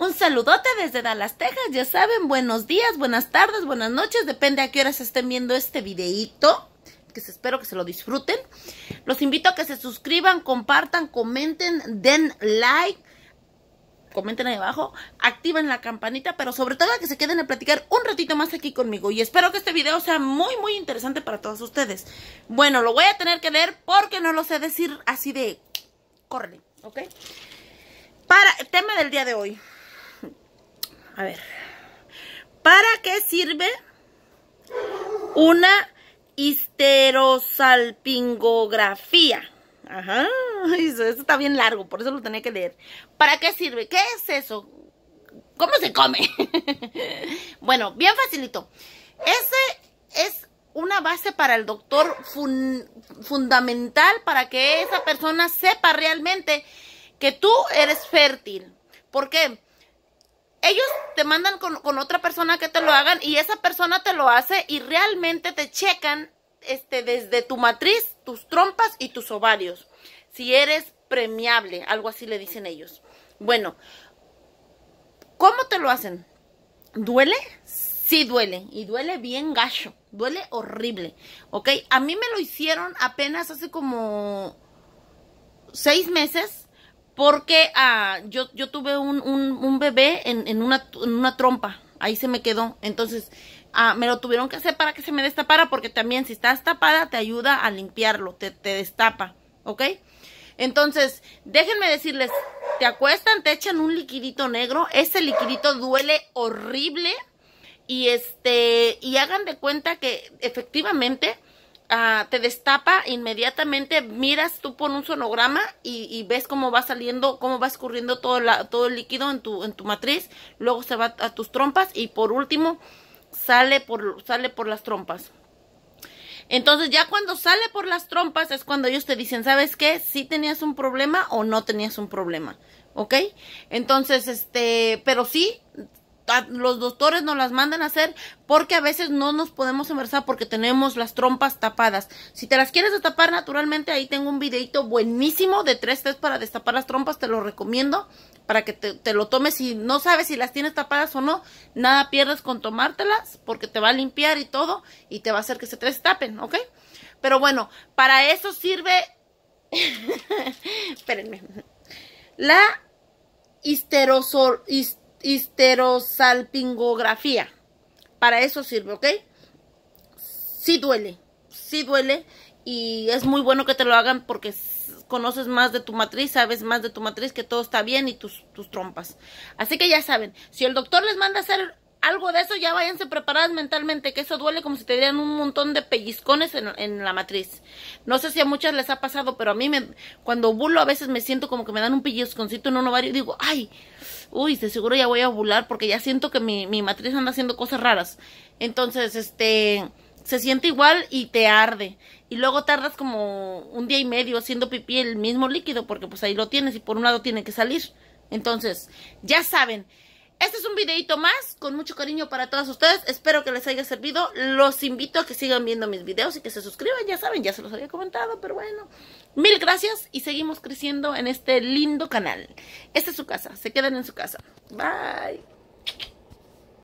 Un saludote desde Dallas, Texas. Ya saben, buenos días, buenas tardes, buenas noches. Depende a qué horas estén viendo este videito. Que espero que se lo disfruten. Los invito a que se suscriban, compartan, comenten, den like comenten ahí abajo, activen la campanita, pero sobre todo a que se queden a platicar un ratito más aquí conmigo. Y espero que este video sea muy, muy interesante para todos ustedes. Bueno, lo voy a tener que leer porque no lo sé decir así de... Córrele, ¿ok? Para el tema del día de hoy. A ver. ¿Para qué sirve una histerosalpingografía? Ajá, eso, está bien largo, por eso lo tenía que leer. ¿Para qué sirve? ¿Qué es eso? ¿Cómo se come? bueno, bien facilito. Ese es una base para el doctor fundamental para que esa persona sepa realmente que tú eres fértil. Porque... qué? Ellos te mandan con, otra persona que te lo hagan y esa persona te lo hace y realmente te checan este, desde tu matriz, tus trompas y tus ovarios. Si eres premiable, algo así le dicen ellos. Bueno, ¿cómo te lo hacen? ¿Duele? Sí duele y duele bien gacho, duele horrible, ¿ok? A mí me lo hicieron apenas hace como seis meses porque ah, yo, tuve un, bebé en, una, trompa, ahí se me quedó, entonces ah, me lo tuvieron que hacer para que se me destapara, porque también si estás tapada te ayuda a limpiarlo, te, destapa, ¿ok? Entonces, déjenme decirles, te acuestan, te echan un liquidito negro, ese liquidito duele horrible y este, y hagan de cuenta que efectivamente Ah, te destapa, inmediatamente miras tú por un sonograma y, ves cómo va saliendo, cómo va escurriendo todo, todo el líquido en tu, en tu matriz, luego se va a tus trompas y por último sale por, sale por las trompas. Entonces ya cuando sale por las trompas es cuando ellos te dicen, ¿sabes qué? Si tenías un problema o no tenías un problema. ¿Ok? Entonces, este, pero sí, los doctores nos las mandan a hacer porque a veces no nos podemos embarazar porque tenemos las trompas tapadas. Si te las quieres destapar naturalmente, ahí tengo un videito buenísimo de tres test para destapar las trompas, te lo recomiendo para que te, lo tomes. Si no sabes si las tienes tapadas o no, nada pierdes con tomártelas porque te va a limpiar y todo y te va a hacer que se te destapen, ¿ok? Pero bueno, para eso sirve... Espérenme. La histerosor histerosalpingografía. Para eso sirve, ¿ok? si duele, si duele y es muy bueno que te lo hagan porque conoces más de tu matriz, sabes más de tu matriz, que todo está bien y tus, tus trompas. Así que ya saben, si el doctor les manda hacer algo de eso ya váyanse preparadas mentalmente, que eso duele como si te dieran un montón de pellizcones en, la matriz. No sé si a muchas les ha pasado, pero a mí me, cuando bulo a veces me siento como que me dan un pellizconcito en un ovario y digo, ay, uy, de seguro ya voy a ovular porque ya siento que mi, mi matriz anda haciendo cosas raras. Entonces, este, se siente igual y te arde. Y luego tardas como un día y medio haciendo pipí el mismo líquido porque pues ahí lo tienes y por un lado tiene que salir. Entonces, ya saben. Este es un videito más, con mucho cariño para todas ustedes. Espero que les haya servido. Los invito a que sigan viendo mis videos y que se suscriban. Ya saben, ya se los había comentado, pero bueno. Mil gracias y seguimos creciendo en este lindo canal. Esta es su casa, se quedan en su casa. Bye.